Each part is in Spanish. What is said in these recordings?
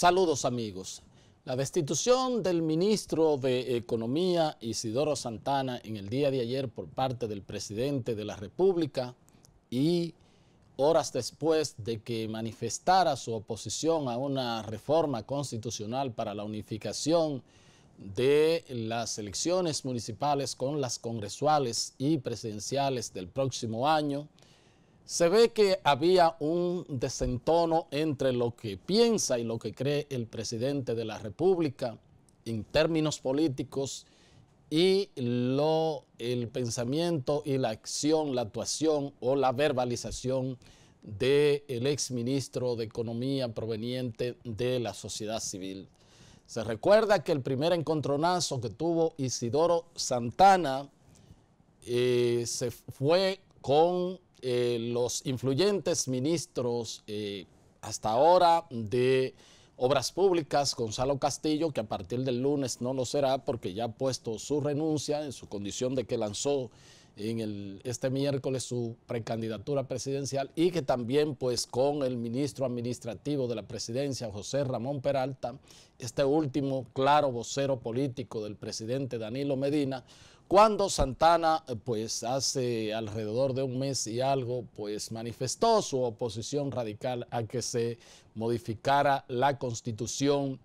Saludos amigos. La destitución del ministro de Economía Isidoro Santana en el día de ayer por parte del presidente de la República y horas después de que manifestara su oposición a una reforma constitucional para la unificación de las elecciones municipales con las congresuales y presidenciales del próximo año, se ve que había un desentono entre lo que piensa y lo que cree el presidente de la República en términos políticos y lo, el pensamiento y la acción, la actuación o la verbalización del el exministro de Economía proveniente de la sociedad civil. Se recuerda que el primer encontronazo que tuvo Isidoro Santana eh, se fue con eh, los influyentes ministros eh, hasta ahora de Obras Públicas, Gonzalo Castillo, que a partir del lunes no lo será porque ya ha puesto su renuncia en su condición de que lanzó en el, este miércoles su precandidatura presidencial y que también pues con el ministro administrativo de la presidencia, José Ramón Peralta, este último claro vocero político del presidente Danilo Medina, cuando Santana eh, pues hace alrededor de un mes y algo pues manifestó su oposición radical a que se modificara la constitución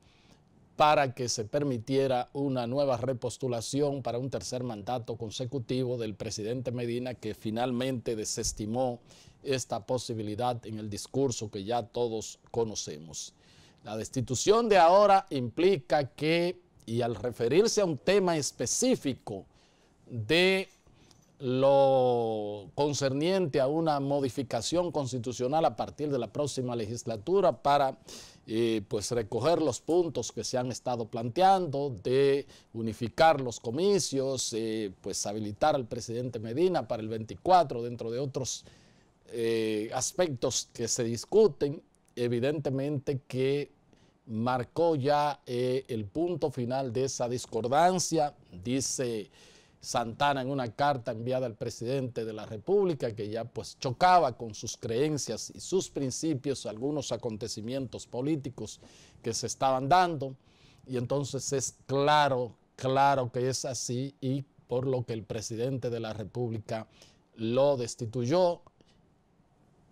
para que se permitiera una nueva repostulación para un tercer mandato consecutivo del presidente Medina, que finalmente desestimó esta posibilidad en el discurso que ya todos conocemos. La destitución de ahora implica que, y al referirse a un tema específico de lo concerniente a una modificación constitucional a partir de la próxima legislatura para eh, pues recoger los puntos que se han estado planteando de unificar los comicios, eh, pues habilitar al presidente Medina para el 24 dentro de otros eh, aspectos que se discuten, evidentemente que marcó ya el punto final de esa discordancia, dice Santana en una carta enviada al presidente de la República que ya pues chocaba con sus creencias y sus principios algunos acontecimientos políticos que se estaban dando y entonces es claro, claro que es así y por lo que el presidente de la República lo destituyó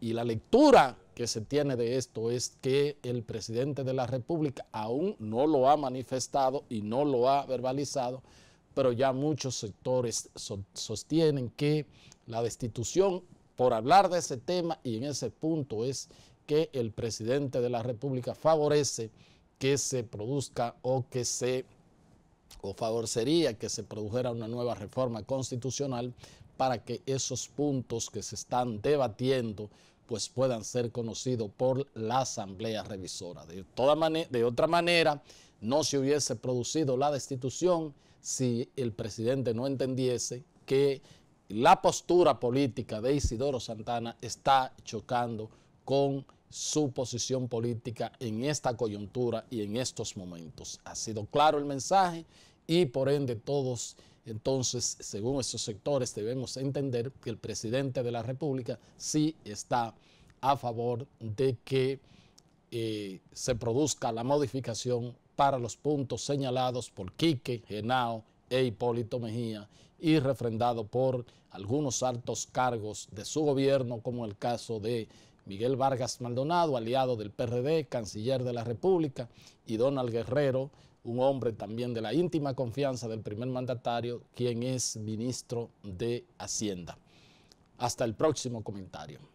y la lectura que se tiene de esto es que el presidente de la República aún no lo ha manifestado y no lo ha verbalizado, pero ya muchos sectores sostienen que la destitución, por hablar de ese tema y en ese punto, es que el presidente de la República favorece que se produzca o que se o favorecería que se produjera una nueva reforma constitucional para que esos puntos que se están debatiendo pues puedan ser conocidos por la Asamblea Revisora. De, toda de otra manera, no se hubiese producido la destitución si el presidente no entendiese que la postura política de Isidoro Santana está chocando con su posición política en esta coyuntura y en estos momentos. Ha sido claro el mensaje y por ende todos entonces, según esos sectores, debemos entender que el presidente de la República sí está a favor de que eh, se produzca la modificación para los puntos señalados por Quique, Genao e Hipólito Mejía y refrendado por algunos altos cargos de su gobierno, como el caso de Miguel Vargas Maldonado, aliado del PRD, canciller de la República, y Donald Guerrero, un hombre también de la íntima confianza del primer mandatario, quien es ministro de Hacienda. Hasta el próximo comentario.